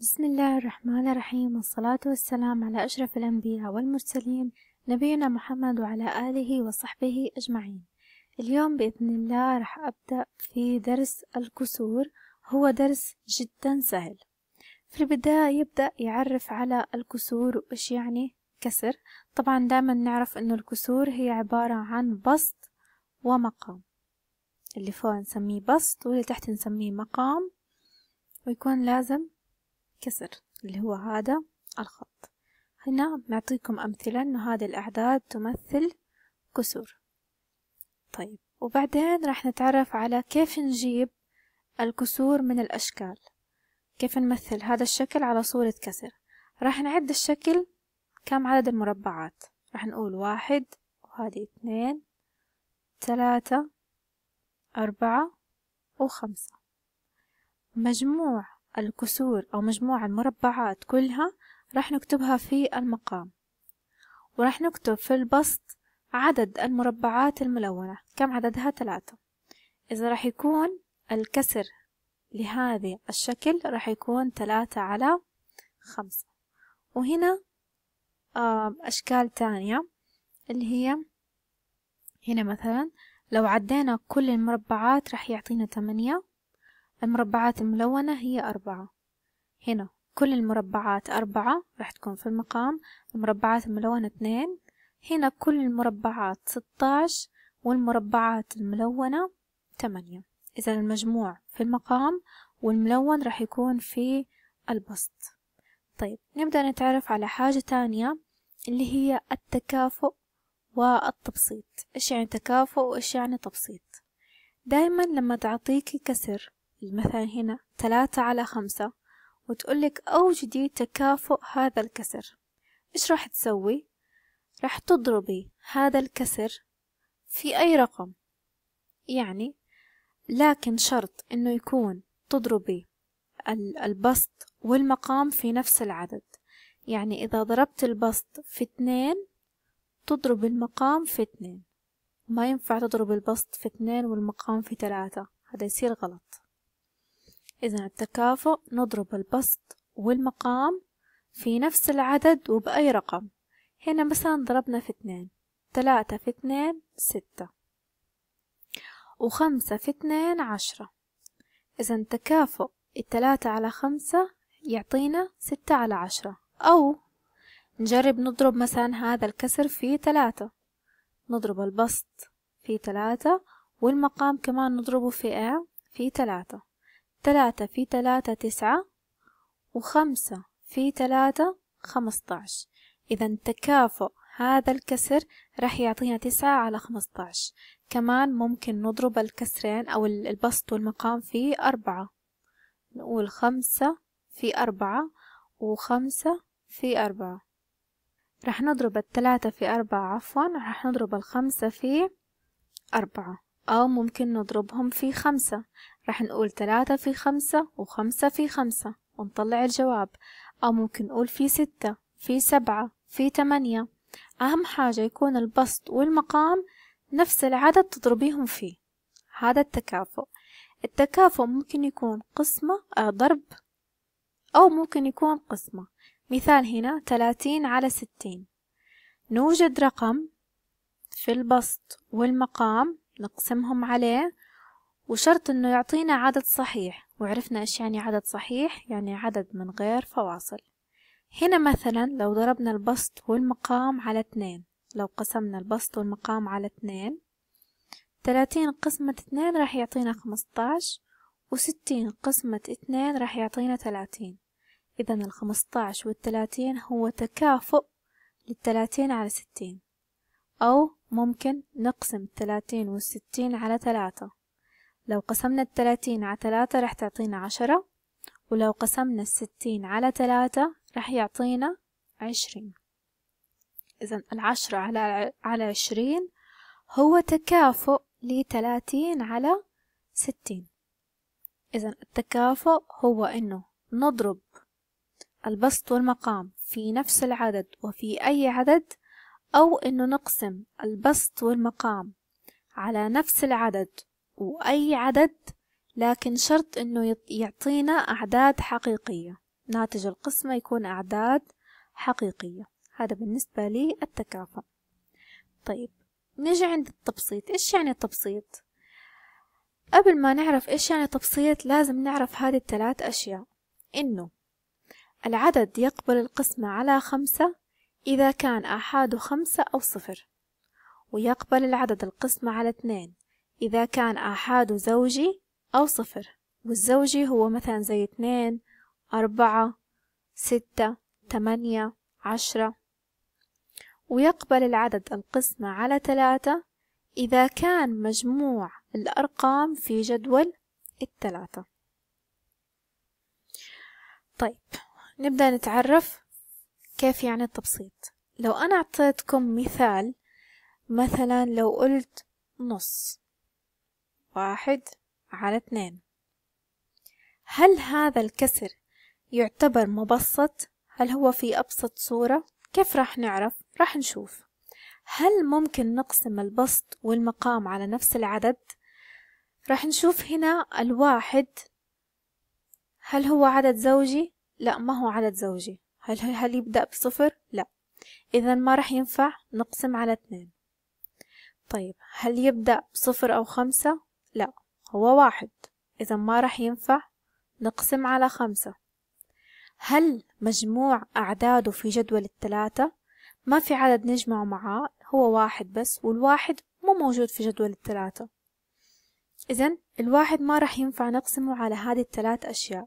بسم الله الرحمن الرحيم والصلاة والسلام على أشرف الأنبياء والمرسلين نبينا محمد وعلى آله وصحبه أجمعين اليوم بإذن الله رح أبدأ في درس الكسور هو درس جدا سهل في البداية يبدأ يعرف على الكسور وإيش يعني كسر طبعا دائما نعرف أن الكسور هي عبارة عن بسط ومقام اللي فوق نسميه بسط واللي تحت نسميه مقام ويكون لازم كسر اللي هو هذا الخط هنا نعطيكم أمثلة أنه هذه الأعداد تمثل كسور طيب وبعدين راح نتعرف على كيف نجيب الكسور من الأشكال كيف نمثل هذا الشكل على صورة كسر راح نعد الشكل كم عدد المربعات راح نقول واحد وهذه اثنين ثلاثة أربعة وخمسة مجموع الكسور أو مجموع المربعات كلها راح نكتبها في المقام وراح نكتب في البسط عدد المربعات الملونة كم عددها ثلاثة إذا راح يكون الكسر لهذا الشكل راح يكون ثلاثة على خمسة وهنا أشكال تانية اللي هي هنا مثلا لو عدينا كل المربعات راح يعطينا ثمانية المربعات الملونة هي أربعة هنا كل المربعات أربعة راح تكون في المقام المربعات الملونة اثنين هنا كل المربعات ستاش والمربعات الملونة ثمانية إذا المجموع في المقام والملون راح يكون في البسط طيب نبدأ نتعرف على حاجة تانية اللي هي التكافؤ والتبسيط إيش يعني تكافؤ وإيش يعني تبسيط دايما لما تعطيكي كسر مثلا هنا ثلاثة على خمسة وتقولك أوجدي تكافؤ هذا الكسر إيش راح تسوي؟ راح تضربي هذا الكسر في أي رقم يعني لكن شرط إنه يكون تضربي البسط والمقام في نفس العدد يعني إذا ضربت البسط في اثنين تضرب المقام في اثنين ما ينفع تضرب البسط في اثنين والمقام في ثلاثة هذا يصير غلط إذا التكافؤ نضرب البسط والمقام في نفس العدد وبأي رقم هنا مثلا ضربنا في اثنين ثلاثة في اثنين ستة وخمسة في اثنين عشرة إذا تكافؤ التلاتة على خمسة يعطينا ستة على عشرة أو نجرب نضرب مثلا هذا الكسر في تلاتة نضرب البسط في تلاتة والمقام كمان نضربه في ايه في تلاتة ثلاثة في ثلاثة تسعة وخمسة في ثلاثة خمستاش إذا تكافؤ هذا الكسر راح يعطينا تسعة على خمستاش كمان ممكن نضرب الكسرين أو البسط والمقام في أربعة نقول خمسة في أربعة وخمسة في أربعة راح نضرب الثلاثة في أربعة عفوا راح نضرب الخمسة في أربعة أو ممكن نضربهم في خمسة رح نقول تلاتة في خمسة وخمسة في خمسة ونطلع الجواب أو ممكن نقول في ستة في سبعة في تمانية أهم حاجة يكون البسط والمقام نفس العدد تضربيهم فيه هذا التكافؤ التكافؤ ممكن يكون قسمة آه، ضرب أو ممكن يكون قسمة مثال هنا تلاتين على ستين نوجد رقم في البسط والمقام نقسمهم عليه وشرط انه يعطينا عدد صحيح وعرفنا ايش يعني عدد صحيح يعني عدد من غير فواصل هنا مثلا لو ضربنا البسط والمقام على اثنين لو قسمنا البسط والمقام على اثنين تلاتين قسمة اثنين راح يعطينا خمسطاش وستين قسمة اثنين راح يعطينا تلاتين إذا الخمسطاش والتلاتين هو تكافؤ للتلاتين على ستين أو ممكن نقسم تلاتين والستين على تلاتة لو قسمنا التلاتين على تلاتة رح تعطينا عشرة ولو قسمنا الستين على تلاتة رح يعطينا عشرين إذا العشرة على على عشرين هو تكافؤ لتلاتين على ستين إذا التكافؤ هو إنه نضرب البسط والمقام في نفس العدد وفي أي عدد أو إنه نقسم البسط والمقام على نفس العدد وأي عدد لكن شرط إنه يعطينا أعداد حقيقية ناتج القسمة يكون أعداد حقيقية هذا بالنسبة لي التكافؤ طيب نجي عند التبسيط إيش يعني التبسيط؟ قبل ما نعرف إيش يعني تبسيط لازم نعرف هذه الثلاث أشياء إنه العدد يقبل القسمة على خمسة إذا كان أحاده خمسة أو صفر ويقبل العدد القسمة على اثنين إذا كان أحاده زوجي أو صفر والزوجي هو مثلا زي اثنين أربعة ستة تمانية عشرة ويقبل العدد القسمة على ثلاثة إذا كان مجموع الأرقام في جدول الثلاثة طيب نبدأ نتعرف كيف يعني التبسيط لو أنا أعطيتكم مثال مثلا لو قلت نص واحد على اثنين هل هذا الكسر يعتبر مبسط؟ هل هو في أبسط صورة؟ كيف راح نعرف؟ راح نشوف هل ممكن نقسم البسط والمقام على نفس العدد؟ راح نشوف هنا الواحد هل هو عدد زوجي؟ لا ما هو عدد زوجي هل هل يبدأ بصفر؟ لا إذا ما راح ينفع نقسم على اثنين طيب هل يبدأ بصفر أو خمسة؟ لا هو واحد إذا ما راح ينفع نقسم على خمسة هل مجموع أعداده في جدول الثلاثة؟ ما في عدد نجمعه معاه هو واحد بس والواحد مو موجود في جدول الثلاثة إذا الواحد ما راح ينفع نقسمه على هذه الثلاث أشياء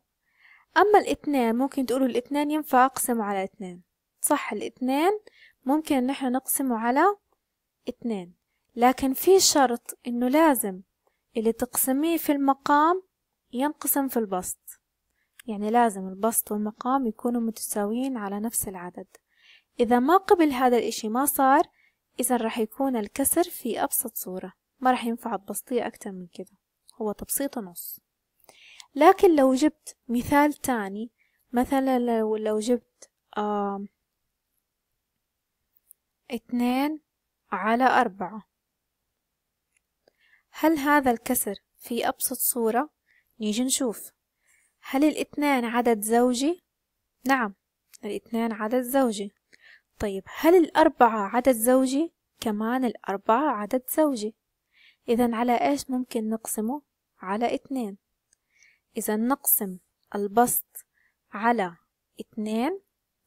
أما الاثنان ممكن تقولوا الاثنان ينفع أقسم على اثنان صح الاثنان ممكن نحن نقسمه على اثنان لكن في شرط إنه لازم اللي تقسميه في المقام ينقسم في البسط يعني لازم البسط والمقام يكونوا متساويين على نفس العدد إذا ما قبل هذا الإشي ما صار إذا رح يكون الكسر في أبسط صورة ما رح ينفع تبسطيه أكتر من كده هو تبسيط نص لكن لو جبت مثال تاني مثلا لو لو جبت آه على أربعة هل هذا الكسر في أبسط صورة؟ نيجي نشوف هل الاثنان عدد زوجي؟ نعم الاثنان عدد زوجي طيب هل الأربعة عدد زوجي؟ كمان الأربعة عدد زوجي إذا على إيش ممكن نقسمه؟ على اثنين إذا نقسم البسط على اتنين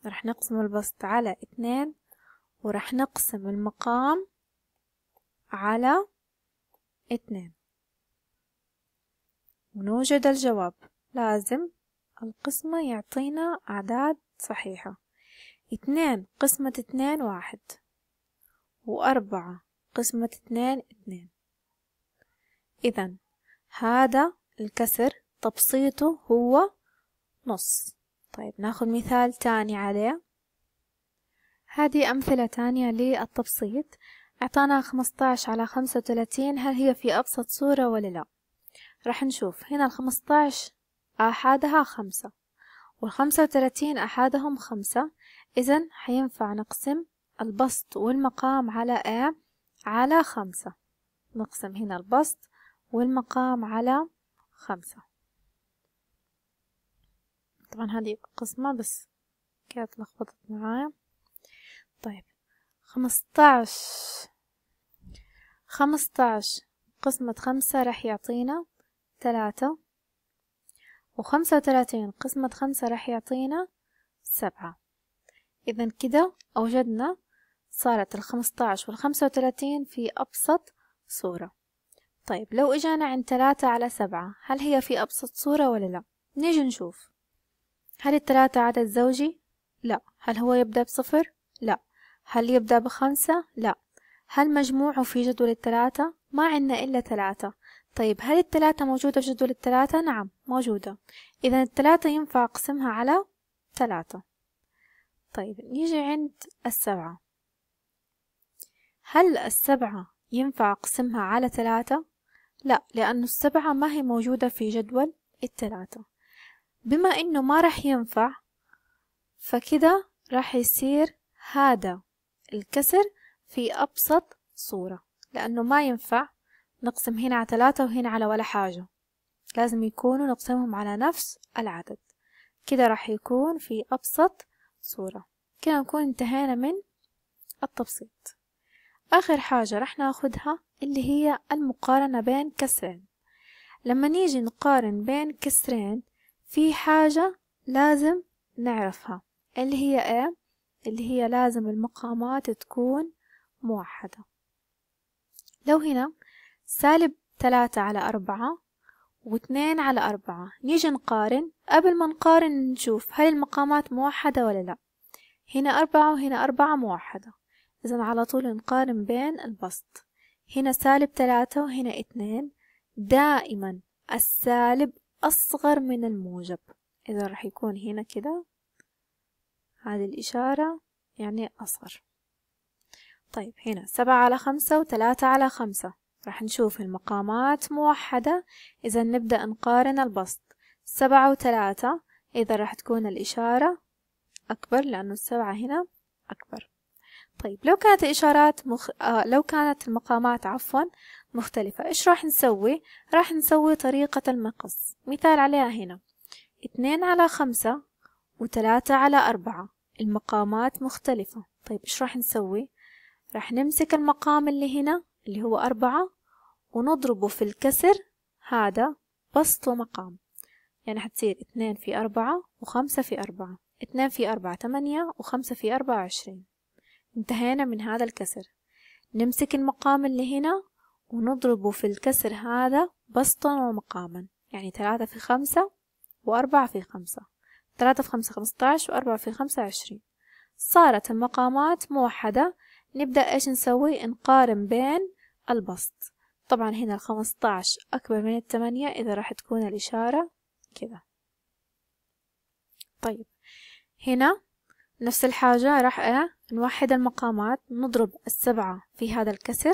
رح نقسم البسط على اتنين ورح نقسم المقام على اتنين ونوجد الجواب لازم القسمة يعطينا أعداد صحيحة اتنين قسمة اتنين واحد وأربعة قسمة اتنين اتنين إذا هذا الكسر تبسيطه هو نص طيب ناخذ مثال تاني عليه هذه أمثلة تانية للتبسيط أعطانا 15 على 35 هل هي في أبسط صورة ولا لا رح نشوف هنا ال 15 أحادها خمسة وال 35 أحادهم خمسة إذا حينفع نقسم البسط والمقام على A على خمسة نقسم هنا البسط والمقام على خمسة طبعا هذه قسمة بس كانت لخبطت معايا طيب خمستاش خمستاش قسمة خمسة راح يعطينا ثلاثة وخمسة وثلاثين قسمة خمسة راح يعطينا سبعة إذا كده أوجدنا صارت الخمستاش والخمسة وثلاثين في أبسط صورة طيب لو إجانا عند ثلاثة على سبعة هل هي في أبسط صورة ولا لا؟ نيجي نشوف هل التلاتة عدد زوجي؟ لا هل هو يبدأ بصفر؟ لا هل يبدأ بخمسة؟ لا هل مجموعه في جدول التلاتة؟ ما عندنا إلا تلاتة طيب هل التلاتة موجودة في جدول التلاتة؟ نعم موجودة إذا التلاتة ينفع أقسمها على تلاتة طيب نيجي عند السبعة هل السبعة ينفع أقسمها على ثلاثة؟ لا لأن السبعة ما هي موجودة في جدول الثلاثة بما انه ما راح ينفع فكده راح يصير هذا الكسر في ابسط صورة لانه ما ينفع نقسم هنا على ثلاثة وهنا على ولا حاجة لازم يكونوا نقسمهم على نفس العدد كده راح يكون في ابسط صورة كده نكون انتهينا من التبسيط آخر حاجة راح ناخدها اللي هي المقارنة بين كسرين لما نيجي نقارن بين كسرين في حاجة لازم نعرفها اللي هي ايه اللي هي لازم المقامات تكون موحدة لو هنا سالب ثلاثة على أربعة واثنين على أربعة نيجي نقارن قبل ما نقارن نشوف هل المقامات موحدة ولا لا هنا أربعة وهنا أربعة موحدة إذا على طول نقارن بين البسط هنا سالب ثلاثة وهنا اثنين دائما السالب أصغر من الموجب إذا راح يكون هنا كده هذه الإشارة يعني أصغر طيب هنا سبعة على خمسة وثلاثة على خمسة راح نشوف المقامات موحدة إذا نبدأ نقارن البسط سبعة وثلاثة إذا راح تكون الإشارة أكبر لأنه السبعة هنا أكبر طيب لو كانت الإشارات مخ... آه لو كانت المقامات عفوا مختلفة إيش راح نسوي؟ راح نسوي طريقة المقص مثال عليها هنا اثنين على خمسة وتلاتة على أربعة المقامات مختلفة طيب إيش راح نسوي؟ راح نمسك المقام اللي هنا اللي هو أربعة ونضربه في الكسر هذا بسط ومقام يعني حتصير اثنين في أربعة وخمسة في أربعة اثنين في أربعة تمانية وخمسة في أربعة عشرين انتهينا من هذا الكسر نمسك المقام اللي هنا ونضربه في الكسر هذا بسطا ومقاما يعني ثلاثة في خمسة وأربعة في خمسة ثلاثة في خمسة خمسة وأربعة في خمسة عشرين صارت المقامات موحدة نبدأ إيش نسوي نقارن بين البسط طبعا هنا الخمسة عشر أكبر من الثمانية إذا راح تكون الإشارة كذا طيب هنا نفس الحاجة راح نوحد المقامات نضرب السبعة في هذا الكسر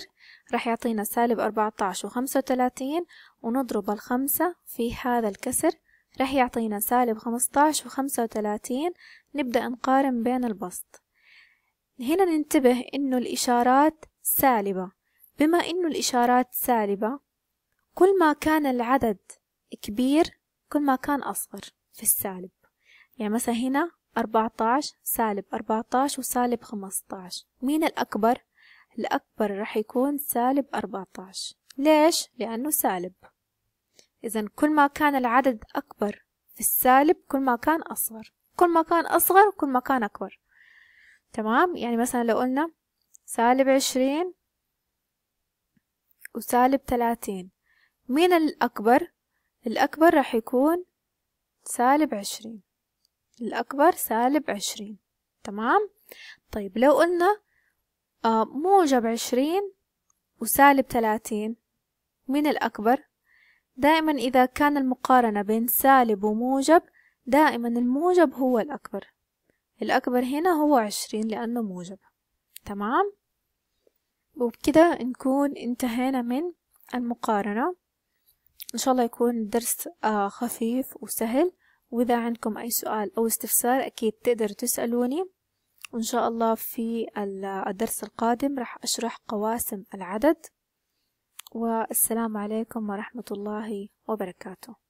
راح يعطينا سالب أربعة عشر وخمسة وثلاثين ونضرب الخمسة في هذا الكسر راح يعطينا سالب خمسة عشر وخمسة وثلاثين نبدأ نقارن بين البسط هنا ننتبه إنه الإشارات سالبة بما إنه الإشارات سالبة كل ما كان العدد كبير كل ما كان أصغر في السالب يعني مثلا هنا 14 سالب 14 وسالب 15 مين الأكبر؟ الأكبر رح يكون سالب 14 ليش؟ لأنه سالب إذا كل ما كان العدد أكبر في السالب كل ما كان أصغر كل ما كان أصغر كل ما كان أكبر تمام؟ يعني مثلا لو قلنا سالب 20 وسالب 30 مين الأكبر؟ الأكبر رح يكون سالب 20 الأكبر سالب عشرين تمام طيب لو قلنا آه، موجب عشرين وسالب تلاتين مين الأكبر دائما إذا كان المقارنة بين سالب وموجب دائما الموجب هو الأكبر الأكبر هنا هو عشرين لأنه موجب تمام وبكده نكون انتهينا من المقارنة إن شاء الله يكون الدرس آه، خفيف وسهل وإذا عندكم أي سؤال أو استفسار أكيد تقدروا تسألوني وإن شاء الله في الدرس القادم راح أشرح قواسم العدد والسلام عليكم ورحمة الله وبركاته